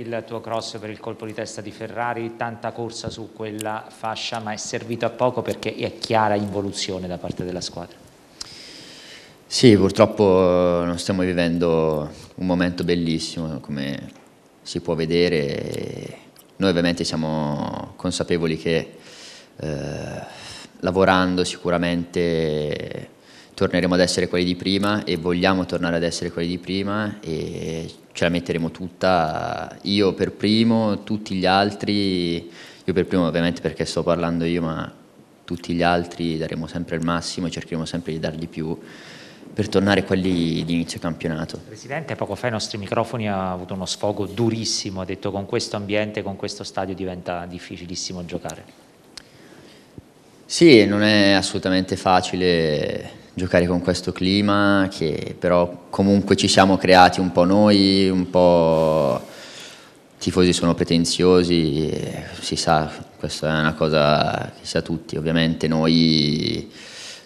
il tuo cross per il colpo di testa di Ferrari, tanta corsa su quella fascia, ma è servito a poco perché è chiara involuzione da parte della squadra. Sì, purtroppo eh, non stiamo vivendo un momento bellissimo, come si può vedere. Noi ovviamente siamo consapevoli che eh, lavorando sicuramente torneremo ad essere quelli di prima e vogliamo tornare ad essere quelli di prima e ce la metteremo tutta io per primo, tutti gli altri, io per primo ovviamente perché sto parlando io, ma tutti gli altri daremo sempre il massimo e cercheremo sempre di dargli più per tornare quelli di inizio campionato. Presidente, poco fa i nostri microfoni ha avuto uno sfogo durissimo, ha detto con questo ambiente, con questo stadio diventa difficilissimo giocare. Sì, non è assolutamente facile giocare con questo clima che però comunque ci siamo creati un po' noi, un po' i tifosi sono pretenziosi, eh, si sa, questa è una cosa che si sa tutti, ovviamente noi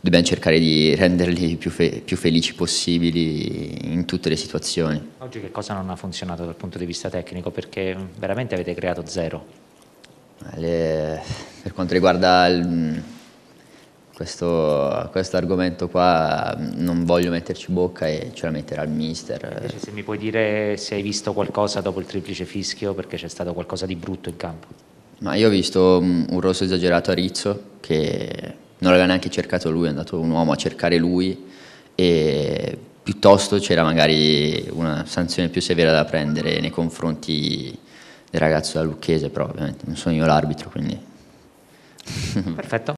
dobbiamo cercare di renderli più, fe più, felici possibili in tutte le situazioni. Oggi che cosa non ha funzionato dal punto di vista tecnico? Perché veramente avete creato zero. Eh, le... per quanto riguarda il questo, questo, argomento qua mm, non voglio metterci bocca e ce la metterà il mister. Invece se mi puoi dire se hai visto qualcosa dopo il triplice fischio perché c'è stato qualcosa di brutto in campo. Ma io ho visto mm, un rosso esagerato a Rizzo che non l'aveva neanche cercato lui, è andato un uomo a cercare lui e piuttosto c'era magari una sanzione più severa da prendere nei confronti del ragazzo da Lucchese, però ovviamente non sono io l'arbitro, quindi... Perfetto.